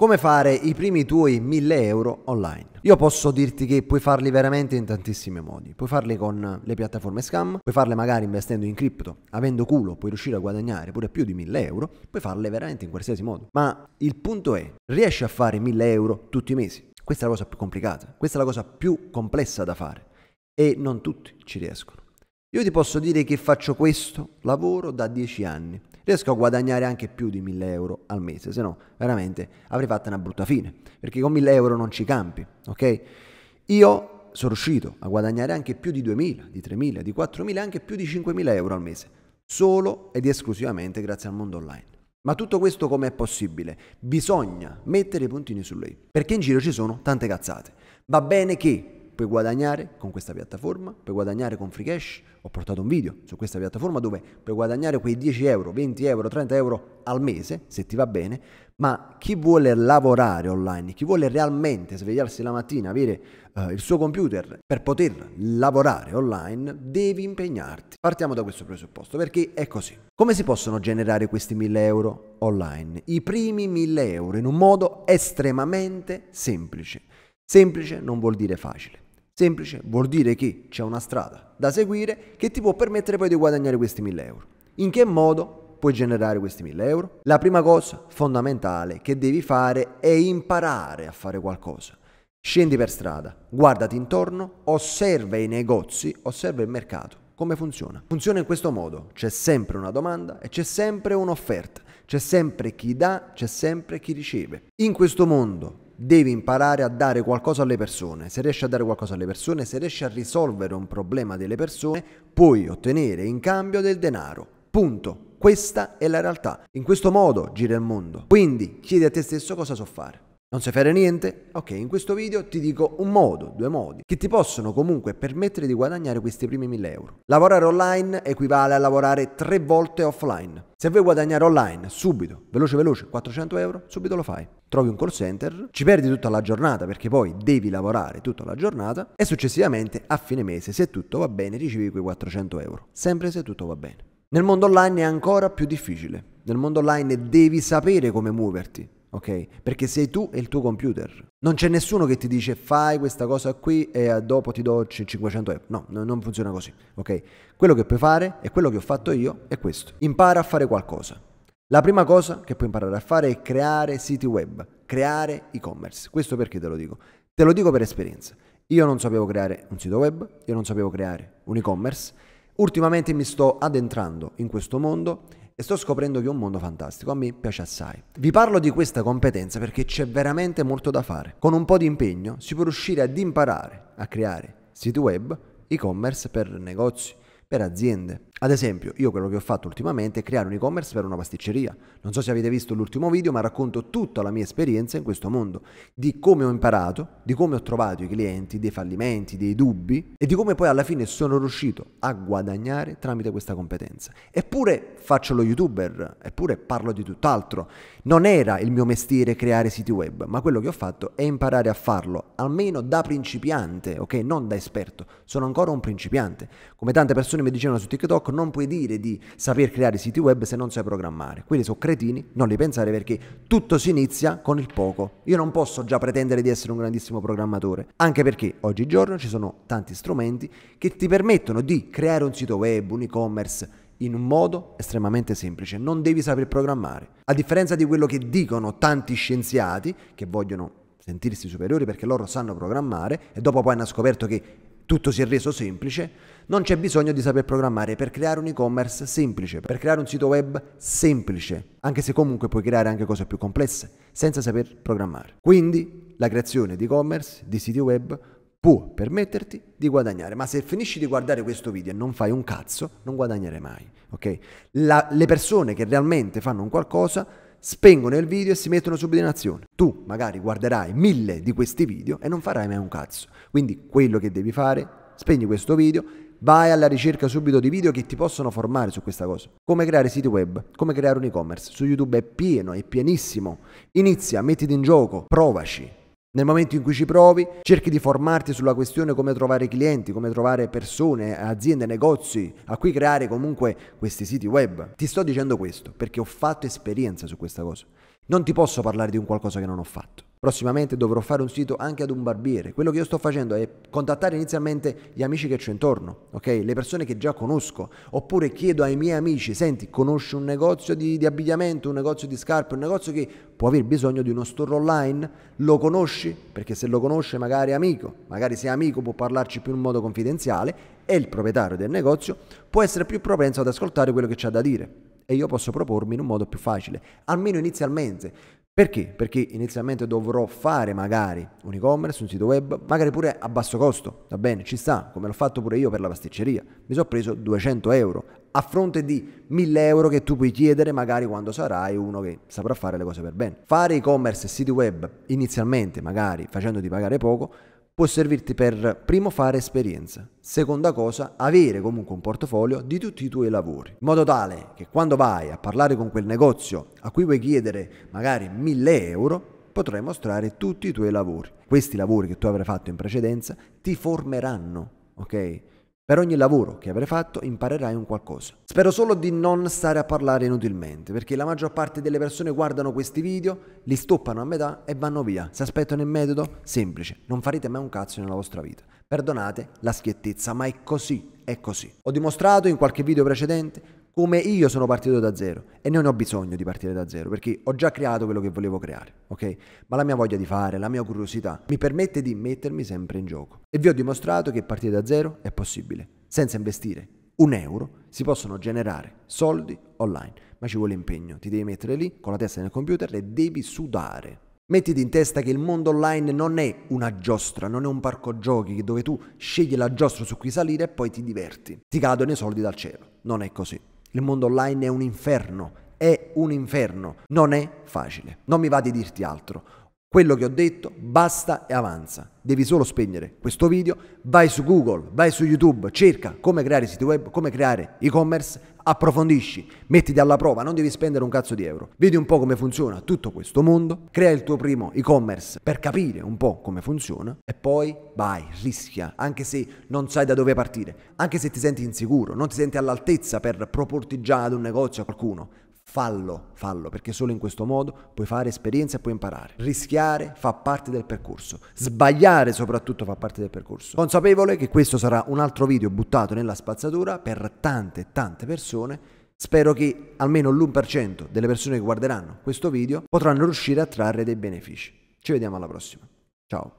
Come fare i primi tuoi 1000 euro online? Io posso dirti che puoi farli veramente in tantissimi modi. Puoi farli con le piattaforme scam, puoi farle magari investendo in cripto, avendo culo, puoi riuscire a guadagnare pure più di 1000 euro, puoi farle veramente in qualsiasi modo. Ma il punto è, riesci a fare 1000 euro tutti i mesi? Questa è la cosa più complicata, questa è la cosa più complessa da fare e non tutti ci riescono. Io ti posso dire che faccio questo lavoro da 10 anni riesco a guadagnare anche più di 1000 euro al mese, se no veramente avrei fatto una brutta fine, perché con 1000 euro non ci campi, ok? Io sono riuscito a guadagnare anche più di 2000, di 3000, di 4000, anche più di 5000 euro al mese, solo ed esclusivamente grazie al mondo online. Ma tutto questo come è possibile? Bisogna mettere i puntini su lei, perché in giro ci sono tante cazzate. Va bene che puoi guadagnare con questa piattaforma, puoi guadagnare con free cash, ho portato un video su questa piattaforma dove puoi guadagnare quei 10 euro, 20 euro, 30 euro al mese, se ti va bene, ma chi vuole lavorare online, chi vuole realmente svegliarsi la mattina, avere uh, il suo computer per poter lavorare online, devi impegnarti. Partiamo da questo presupposto perché è così. Come si possono generare questi 1000 euro online? I primi 1000 euro in un modo estremamente semplice. Semplice non vuol dire facile. Semplice, vuol dire che c'è una strada da seguire che ti può permettere poi di guadagnare questi 1000 euro. In che modo puoi generare questi 1000 euro? La prima cosa fondamentale che devi fare è imparare a fare qualcosa. Scendi per strada, guardati intorno, osserva i negozi, osserva il mercato. Come funziona? Funziona in questo modo, c'è sempre una domanda e c'è sempre un'offerta, c'è sempre chi dà, c'è sempre chi riceve. In questo mondo devi imparare a dare qualcosa alle persone. Se riesci a dare qualcosa alle persone, se riesci a risolvere un problema delle persone, puoi ottenere in cambio del denaro. Punto. Questa è la realtà. In questo modo gira il mondo. Quindi chiedi a te stesso cosa so fare. Non sai fare niente? Ok, in questo video ti dico un modo, due modi, che ti possono comunque permettere di guadagnare questi primi 1000 euro. Lavorare online equivale a lavorare tre volte offline. Se vuoi guadagnare online, subito, veloce veloce, 400 euro, subito lo fai. Trovi un call center, ci perdi tutta la giornata perché poi devi lavorare tutta la giornata e successivamente a fine mese, se tutto va bene, ricevi quei 400 euro. Sempre se tutto va bene. Nel mondo online è ancora più difficile. Nel mondo online devi sapere come muoverti ok? Perché sei tu e il tuo computer. Non c'è nessuno che ti dice fai questa cosa qui e dopo ti do 500 euro. No, non funziona così, ok? Quello che puoi fare e quello che ho fatto io è questo. Impara a fare qualcosa. La prima cosa che puoi imparare a fare è creare siti web, creare e-commerce. Questo perché te lo dico? Te lo dico per esperienza. Io non sapevo creare un sito web, io non sapevo creare un e-commerce Ultimamente mi sto addentrando in questo mondo e sto scoprendo che è un mondo fantastico, a me piace assai. Vi parlo di questa competenza perché c'è veramente molto da fare. Con un po' di impegno si può riuscire ad imparare a creare siti web, e-commerce per negozi, per aziende, ad esempio, io quello che ho fatto ultimamente è creare un e-commerce per una pasticceria. Non so se avete visto l'ultimo video, ma racconto tutta la mia esperienza in questo mondo, di come ho imparato, di come ho trovato i clienti, dei fallimenti, dei dubbi e di come poi alla fine sono riuscito a guadagnare tramite questa competenza. Eppure faccio lo youtuber, eppure parlo di tutt'altro. Non era il mio mestiere creare siti web, ma quello che ho fatto è imparare a farlo, almeno da principiante, ok? Non da esperto. Sono ancora un principiante. Come tante persone mi dicevano su TikTok, Ecco, non puoi dire di saper creare siti web se non sai programmare. Quelli sono cretini, non li pensare perché tutto si inizia con il poco. Io non posso già pretendere di essere un grandissimo programmatore, anche perché oggigiorno ci sono tanti strumenti che ti permettono di creare un sito web, un e-commerce in un modo estremamente semplice, non devi saper programmare. A differenza di quello che dicono tanti scienziati che vogliono sentirsi superiori perché loro sanno programmare e dopo poi hanno scoperto che tutto si è reso semplice, non c'è bisogno di saper programmare per creare un e-commerce semplice, per creare un sito web semplice, anche se comunque puoi creare anche cose più complesse, senza saper programmare. Quindi la creazione di e-commerce, di siti web, può permetterti di guadagnare, ma se finisci di guardare questo video e non fai un cazzo, non guadagnerai mai, ok? La, le persone che realmente fanno un qualcosa spengono il video e si mettono subito in azione. Tu magari guarderai mille di questi video e non farai mai un cazzo. Quindi quello che devi fare, spegni questo video, Vai alla ricerca subito di video che ti possono formare su questa cosa. Come creare siti web, come creare un e-commerce. Su YouTube è pieno, è pienissimo. Inizia, mettiti in gioco, provaci. Nel momento in cui ci provi, cerchi di formarti sulla questione come trovare clienti, come trovare persone, aziende, negozi, a cui creare comunque questi siti web. Ti sto dicendo questo perché ho fatto esperienza su questa cosa. Non ti posso parlare di un qualcosa che non ho fatto. Prossimamente dovrò fare un sito anche ad un barbiere. Quello che io sto facendo è contattare inizialmente gli amici che ho intorno, ok? Le persone che già conosco. Oppure chiedo ai miei amici, senti, conosci un negozio di, di abbigliamento, un negozio di scarpe, un negozio che può aver bisogno di uno store online? Lo conosci? Perché se lo conosce magari è amico, magari se è amico può parlarci più in modo confidenziale e il proprietario del negozio può essere più propenso ad ascoltare quello che c'ha da dire e io posso propormi in un modo più facile, almeno inizialmente. Perché? Perché inizialmente dovrò fare magari un e-commerce, un sito web, magari pure a basso costo, va bene, ci sta, come l'ho fatto pure io per la pasticceria. Mi sono preso 200 euro a fronte di 1000 euro che tu puoi chiedere magari quando sarai uno che saprà fare le cose per bene. Fare e-commerce e siti web inizialmente magari facendoti pagare poco può servirti per primo fare esperienza, seconda cosa avere comunque un portfolio di tutti i tuoi lavori, in modo tale che quando vai a parlare con quel negozio a cui vuoi chiedere magari 1000 euro, potrai mostrare tutti i tuoi lavori. Questi lavori che tu avrai fatto in precedenza ti formeranno, ok? Per ogni lavoro che avrai fatto imparerai un qualcosa. Spero solo di non stare a parlare inutilmente, perché la maggior parte delle persone guardano questi video, li stoppano a metà e vanno via. Si aspettano il metodo semplice, non farete mai un cazzo nella vostra vita. Perdonate la schiettezza, ma è così, è così. Ho dimostrato in qualche video precedente come io sono partito da zero e non ho bisogno di partire da zero perché ho già creato quello che volevo creare, ok? Ma la mia voglia di fare, la mia curiosità mi permette di mettermi sempre in gioco e vi ho dimostrato che partire da zero è possibile. Senza investire un euro si possono generare soldi online, ma ci vuole impegno, ti devi mettere lì con la testa nel computer e devi sudare. Mettiti in testa che il mondo online non è una giostra, non è un parco giochi dove tu scegli la giostra su cui salire e poi ti diverti. Ti cadono i soldi dal cielo. Non è così. Il mondo online è un inferno, è un inferno, non è facile. Non mi va di dirti altro. Quello che ho detto basta e avanza. Devi solo spegnere questo video, vai su Google, vai su YouTube, cerca come creare siti web, come creare e-commerce, approfondisci, mettiti alla prova, non devi spendere un cazzo di euro. Vedi un po' come funziona tutto questo mondo, crea il tuo primo e-commerce per capire un po' come funziona e poi vai, rischia, anche se non sai da dove partire, anche se ti senti insicuro, non ti senti all'altezza per proporti già ad un negozio a qualcuno. Fallo, fallo, perché solo in questo modo puoi fare esperienza e puoi imparare. Rischiare fa parte del percorso, sbagliare soprattutto fa parte del percorso. Consapevole che questo sarà un altro video buttato nella spazzatura per tante tante persone. Spero che almeno l'1% delle persone che guarderanno questo video potranno riuscire a trarre dei benefici. Ci vediamo alla prossima. Ciao.